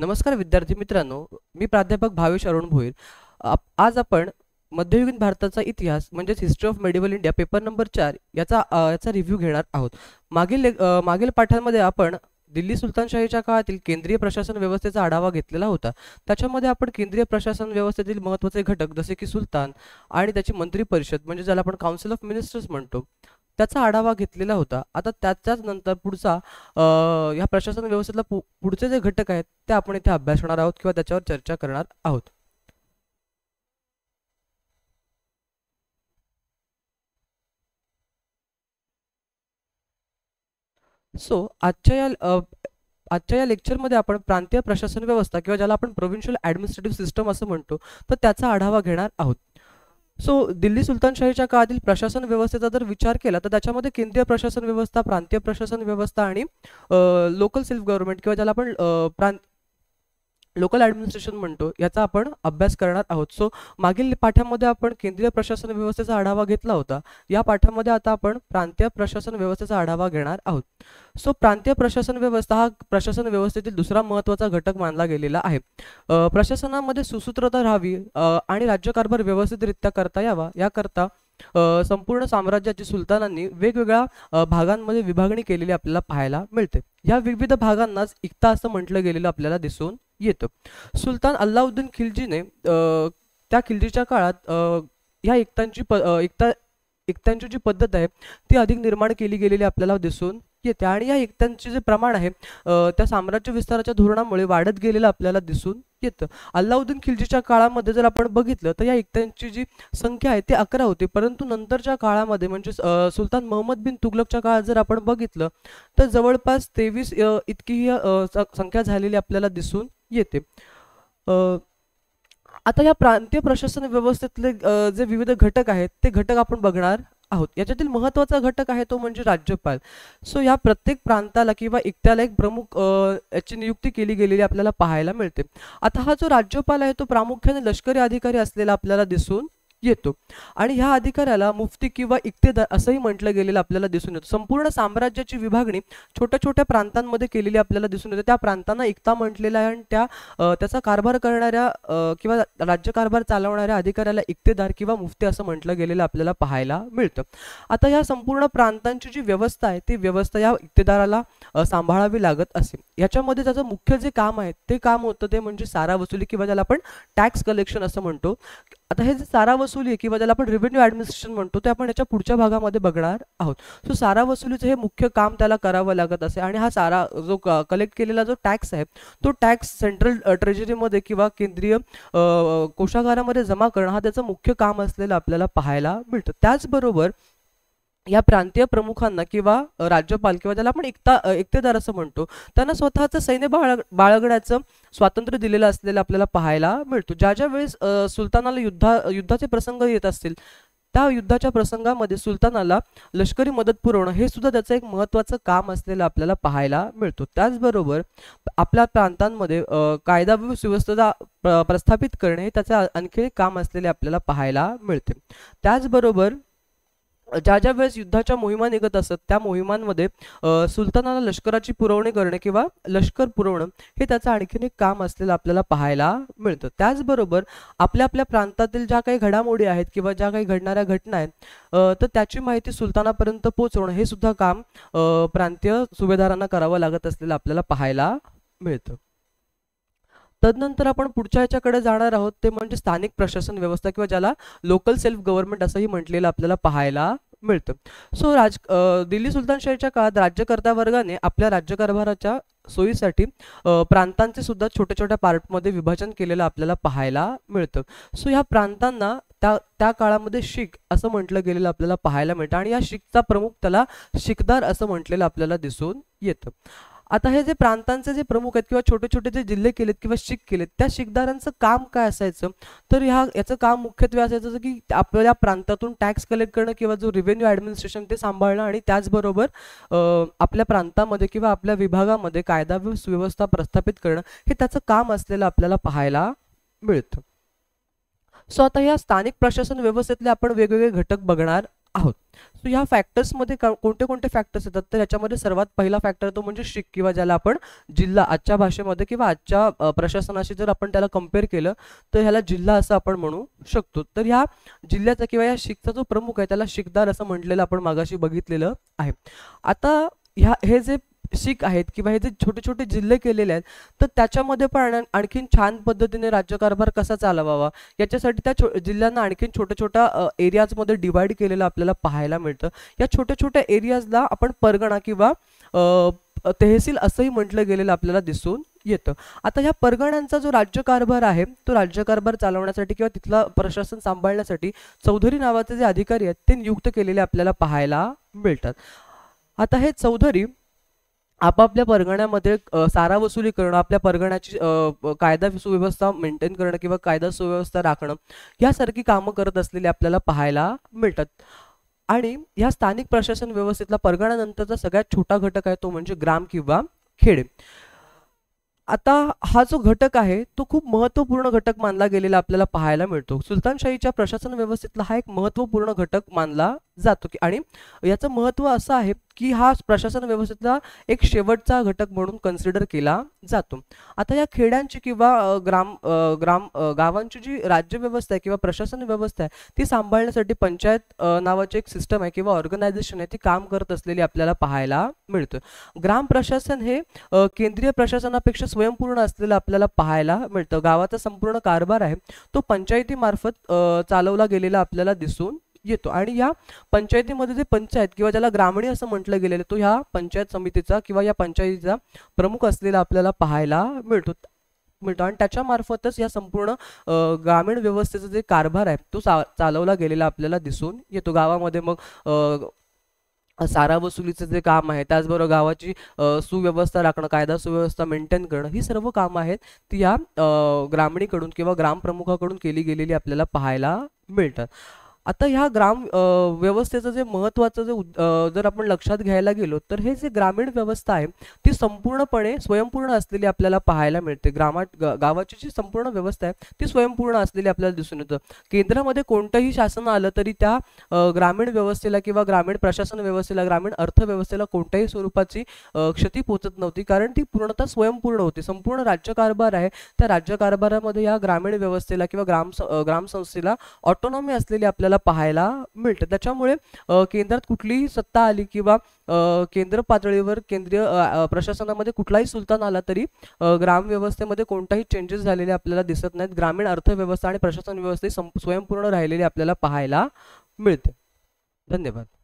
नमस्कार विद्यार्थी मित्रांनो मी प्राध्यापक भावेश अरुण भोईर आज आपण मध्ययुगीन भारताचा इतिहास म्हणजेच history of medieval India paper number चार याचा याचा रिव्ह्यू घेणार आहोत मागील मागील पाठांमध्ये आपण दिल्ली सुलतानशाहीच्या काळातील केंद्रीय प्रशासन व्यवस्थेचा आढावा घेतलेला होता त्याच्यामध्ये आपण केंद्रीय प्रशासन व्यवस्थेतील महत्त्वाचे घटक जसे की सुलतान आणि त्याची मंत्री परिषद म्हणजे ज्याला आपण काउन्सिल ऑफ मिनिस्टर्स म्हणतो त्याचा आढावा घेतलेला होता आता त्याच्याच नंतर पुढचा या प्रशासन व्यवस्थेतला पुढचे जे घटक आहेत ते आपण इथे अभ्यासणार आहोत किंवा त्याच्यावर चर्चा करणार आहोत सो आजच्या या आजच्या या लेक्चरमध्ये आपण प्रांतीय प्रशासन व्यवस्था किंवा ज्याला आपण प्रोव्हिन्शियल ॲडमिनिस्ट्रेटिव्ह सिस्टम असं म्हणतो तर त्याचा आढावा घेणार आहोत सो दिल्ली सुलतानशाहीच्या काळातील प्रशासन व्यवस्थेचा जर विचार केला तर त्याच्यामध्ये केंद्रीय प्रशासन व्यवस्था प्रांतीय प्रशासन व्यवस्था आणि लोकल सेल्फ गव्हर्नमेंट किंवा ज्याला आपण प्रांत लोकल ॲडमिनिस्ट्रेशन म्हणतो याचा आपण अभ्यास करणार आहोत सो मागील पाठामध्ये आपण केंद्रीय प्रशासन व्यवस्थेचा आढावा घेतला होता या पाठामध्ये आता आपण प्रांतीय प्रशासन व्यवस्थेचा आढावा घेणार आहोत सो प्रांतीय प्रशासन व्यवस्था हा प्रशासन व्यवस्थेतील दुसरा महत्त्वाचा घटक मानला गेलेला आहे प्रशासनामध्ये सुसूत्रता राहावी आणि राज्यकारभार व्यवस्थितरित्या करता यावा याकरता संपूर्ण साम्राज्याची सुलतानांनी वेगवेगळ्या भागांमध्ये विभागणी केलेली आपल्याला पाहायला मिळते या विविध भागांनाच एकता असं म्हटलं गेलेलं आपल्याला दिसून येतं सुलतान अल्लाउद्दीन खिलजीने त्या खिलजीच्या काळात ह्या एकतांची प एकता एकत्यांची जी पद्धत आहे ती अधिक निर्माण केली गेलेली आपल्याला दिसून येते आणि या एकट्यांचे जे प्रमाण आहे त्या साम्राज्य विस्ताराच्या धोरणामुळे वाढत गेलेलं आपल्याला दिसून येतं अल्लाउद्दीन खिलजीच्या काळामध्ये जर आपण बघितलं तर या एकट्यांची जी संख्या आहे ती अकरा होती परंतु नंतरच्या काळामध्ये म्हणजे सुलतान मोहम्मद बिन तुगलकच्या काळात जर आपण बघितलं तर जवळपास तेवीस इतकी ही संख्या झालेली आपल्याला दिसून येते आता या प्रांतीय प्रशासन व्यवस्थेतले जे विविध घटक आहेत ते घटक आपण बघणार आहोत याच्यातील महत्त्वाचा घटक आहे तो म्हणजे राज्यपाल सो या प्रत्येक प्रांताला किंवा एकट्याला एक प्रमुख याची नियुक्ती केली गेलेली आपल्याला पाहायला मिळते आता हा जो राज्यपाल आहे तो प्रामुख्याने लष्करी अधिकारी असलेला आपल्याला दिसून येतो आणि ह्या अधिकाराला मुफ्ती किंवा इक्तेदार असंही म्हटलं गेलेलं आपल्याला दिसून येतं संपूर्ण साम्राज्याची विभागणी छोट्या छोट्या प्रांतांमध्ये केलेली आपल्याला दिसून येते त्या प्रांतांना इक्ता म्हटलेला आहे आणि त्या त्याचा कारभार करणाऱ्या किंवा राज्यकारभार चालवणाऱ्या अधिकाऱ्याला इक्तेदार किंवा मुफ्ती असं म्हटलं गेलेलं आपल्याला पाहायला मिळतं आता ह्या संपूर्ण प्रांतांची जी व्यवस्था आहे ती व्यवस्था या इक्तेदाराला सांभाळावी लागत असे याच्यामध्ये त्याचं मुख्य जे काम आहे ते काम होतं ते म्हणजे सारा वसुली किंवा ज्याला आपण टॅक्स कलेक्शन असं म्हणतो आता हे जे सारा वसुली आहे किंवा ज्याला आपण रेव्हेन्यू ऍडमिनिस्ट्रेशन म्हणतो ते आपण याच्या पुढच्या भागामध्ये बघणार आहोत सो सारा वसुलीचं हे मुख्य काम त्याला करावं लागत असे आणि हा सारा जो कलेक्ट केलेला जो टॅक्स आहे तो टॅक्स सेंट्रल ट्रेजरीमध्ये किंवा केंद्रीय कोषागारामध्ये जमा करणं हा त्याचं मुख्य काम असलेलं आपल्याला पाहायला मिळतं त्याचबरोबर या प्रांतीय प्रमुखांना किंवा राज्यपाल किंवा ज्याला आपण एकता एकतेदार असं म्हणतो त्यांना स्वतःचं सैन्य बाळग बाळगण्याचं स्वातंत्र्य दिलेलं असलेलं आपल्याला पाहायला मिळतो ज्या ज्या वेळेस सुलतानाला युद्धा युद्धाचे प्रसंग येत असतील त्या युद्धाच्या प्रसंगामध्ये सुलतानाला लष्करी मदत पुरवणं हे सुद्धा त्याचं एक महत्त्वाचं काम असलेलं आपल्याला पाहायला मिळतो त्याचबरोबर आपल्या प्रांतांमध्ये कायदा व सुव्यवस्था प्रस्थापित करणे हे त्याचं आणखी एक काम असलेले आपल्याला पाहायला मिळते त्याचबरोबर ज्या ज्या वेळेस युद्धाच्या मोहिमा निघत असत त्या मोहिमांमध्ये सुलतानाला लष्कराची पुरवणी करणे किंवा लष्कर पुरवणं हे त्याचं आणखीन एक काम असलेलं आपल्याला पाहायला मिळतं त्याचबरोबर आपल्या आपल्या प्रांतातील ज्या काही घडामोडी आहेत किंवा ज्या काही घडणाऱ्या घटना आहेत तर त्याची माहिती सुलतानापर्यंत पोहोचवणं हे सुद्धा काम प्रांतीय सुभेदारांना करावं लागत असलेलं आपल्याला पाहायला मिळतं तदनंतर आपण पुढच्या ह्याच्याकडे जाणार आहोत ते म्हणजे स्थानिक प्रशासन व्यवस्था किंवा ज्याला लोकल सेल्फ गव्हर्नमेंट असंही म्हटलेलं आपल्याला पाहायला मिळतं सो राज दिल्ली सुलतानशाहीच्या काळात राज्यकर्ता वर्गाने आपल्या राज्यकारभाराच्या सोयीसाठी प्रांतांचे सुद्धा छोट्या छोट्या पार्टमध्ये विभाजन केलेलं आपल्याला पाहायला मिळतं सो ह्या प्रांतांना त्या त्या काळामध्ये शीख असं म्हटलं गेलेलं आपल्याला पाहायला मिळतं आणि या शीखचा प्रमुख त्याला शिकदार असं म्हटलेलं आपल्याला दिसून येतं आता हे जे प्रांतांचे जे प्रमुख आहेत किंवा छोटे छोटे जे जिल्हे केलेत किंवा शिक केलेत त्या शिकदारांचं काम काय असायचं तर ह्या याचं काम मुख्यत्वे असायचं की आपल्या प्रांतातून टॅक्स कलेक्ट करणं किंवा जो रेव्हेन्यू ऍडमिनिस्ट्रेशन ते सांभाळणं आणि त्याचबरोबर आपल्या प्रांतामध्ये किंवा आपल्या विभागामध्ये कायदा सुव्यवस्था प्रस्थापित करणं हे त्याचं काम असलेलं आपल्याला पाहायला मिळतं सो आता या स्थानिक प्रशासन व्यवस्थेतले आपण वेगवेगळे घटक बघणार आहोत सो या फॅक्टर्समध्ये कोणते कोणते फॅक्टर्स येतात तर याच्यामध्ये सर्वात पहिला फॅक्टर तो म्हणजे शिक किंवा ज्याला आपण जिल्हा आजच्या भाषेमध्ये किंवा आजच्या प्रशासनाशी जर आपण त्याला कम्पेअर केलं तर ह्याला जिल्हा असं आपण म्हणू शकतो तर ह्या जिल्ह्याचा किंवा या शिकचा जो प्रमुख आहे त्याला शिकदार असं म्हटलेलं आपण मागाशी बघितलेलं आहे आता ह्या हे जे शीख आहेत किंवा हे जे छोटे छोटे जिल्हे केलेले आहेत तर त्याच्यामध्ये पण आणखीन छान पद्धतीने राज्यकारभार कसा चालवावा याच्यासाठी त्या जिल्ह्यांना आणखीन छोट्या छोट्या एरियाजमध्ये डिवाईड केलेलं आपल्याला पाहायला मिळतं या छोट्या छोट्या एरियाजला आपण परगणा किंवा तहसील असंही म्हटलं गेलेलं आपल्याला दिसून येतं आता ह्या परगण्यांचा जो राज्यकारभार आहे तो राज्यकारभार चालवण्यासाठी किंवा तिथला प्रशासन सांभाळण्यासाठी चौधरी नावाचे जे अधिकारी आहेत ते नियुक्त केलेले आपल्याला पाहायला मिळतात आता हे चौधरी आपापल्या परगण्यामध्ये सारा वसुली करणं आपल्या परगण्याची कायदा सुव्यवस्था मेंटेन करणं किंवा कायदा सुव्यवस्था राखणं यासारखी कामं करत असलेली आपल्याला पाहायला मिळतात आणि ह्या स्थानिक प्रशासन व्यवस्थेतला परगण्यानंतरचा सगळ्यात छोटा घटक आहे तो म्हणजे ग्राम किंवा खेडे आता हा जो घटक आहे तो खूप महत्त्वपूर्ण घटक मानला गेलेला आपल्याला पाहायला मिळतो सुलतानशाहीच्या प्रशासन व्यवस्थेतला हा एक महत्त्वपूर्ण घटक मानला जातो की आणि याचं महत्त्व असं आहे की हा प्रशासन व्यवस्थेचा एक शेवटचा घटक म्हणून कन्सिडर केला जातो आता या खेड्यांची किंवा ग्राम ग्राम गावांची जी राज्य व्यवस्था आहे किंवा प्रशासन व्यवस्था आहे ती सांभाळण्यासाठी पंचायत नावाची एक सिस्टम आहे किंवा ऑर्गनायझेशन आहे ती काम करत असलेली आपल्याला पाहायला मिळतं ग्राम प्रशासन हे केंद्रीय प्रशासनापेक्षा स्वयंपूर्ण असलेलं आपल्याला पाहायला मिळतं गावाचा संपूर्ण कारभार आहे तो पंचायतीमार्फत चालवला गेलेला आपल्याला दिसून येतो आणि या पंचायतीमध्ये जे पंचायत किंवा ज्याला ग्रामणी असं म्हटलं गेलेलं तो ह्या पंचायत समितीचा किंवा या पंचायतीचा प्रमुख असलेला आपल्याला पाहायला मिळतो मिळतो आणि त्याच्यामार्फतच या संपूर्ण ग्रामीण व्यवस्थेचा जे कारभार आहे तो चालवला गेलेला आपल्याला दिसून येतो गावामध्ये मग सारा वसुलीचं जे काम आहे त्याचबरोबर गावाची सुव्यवस्था राखणं कायदा सुव्यवस्था मेंटेन करणं ही सर्व कामं आहेत ती या ग्रामीणीकडून किंवा ग्रामप्रमुखाकडून केली गेलेली आपल्याला पाहायला मिळतात आता ह्या ग्राम व्यवस्थेचं जे महत्वाचं जे जर आपण लक्षात घ्यायला गेलो तर हे जे ग्रामीण व्यवस्था आहे ती संपूर्णपणे स्वयंपूर्ण असलेली आपल्याला पाहायला मिळते ग्रामात गावाची जी संपूर्ण व्यवस्था आहे ती स्वयंपूर्ण असलेली आपल्याला दिसून येतं केंद्रामध्ये कोणतंही शासन आलं तरी त्या ग्रामीण व्यवस्थेला किंवा ग्रामीण प्रशासन व्यवस्थेला ग्रामीण अर्थव्यवस्थेला कोणत्याही स्वरूपाची क्षती पोचत नव्हती कारण ती पूर्णतः स्वयंपूर्ण होती संपूर्ण राज्यकारभार आहे त्या राज्यकारभारामध्ये या ग्रामीण व्यवस्थेला किंवा ग्राम ग्रामसंस्थेला ऑटोनॉमी असलेली आपल्याला आपल्याला पाहायला मिळतं त्याच्यामुळे केंद्रात कुठलीही सत्ता आली किंवा केंद्र पातळीवर केंद्रीय प्रशासनामध्ये कुठलाही सुलतान आला तरी ग्रामव्यवस्थेमध्ये कोणताही चेंजेस झालेले आपल्याला दिसत नाहीत ग्रामीण अर्थव्यवस्था आणि प्रशासन व्यवस्था स्वयंपूर्ण राहिलेली आपल्याला पाहायला मिळते धन्यवाद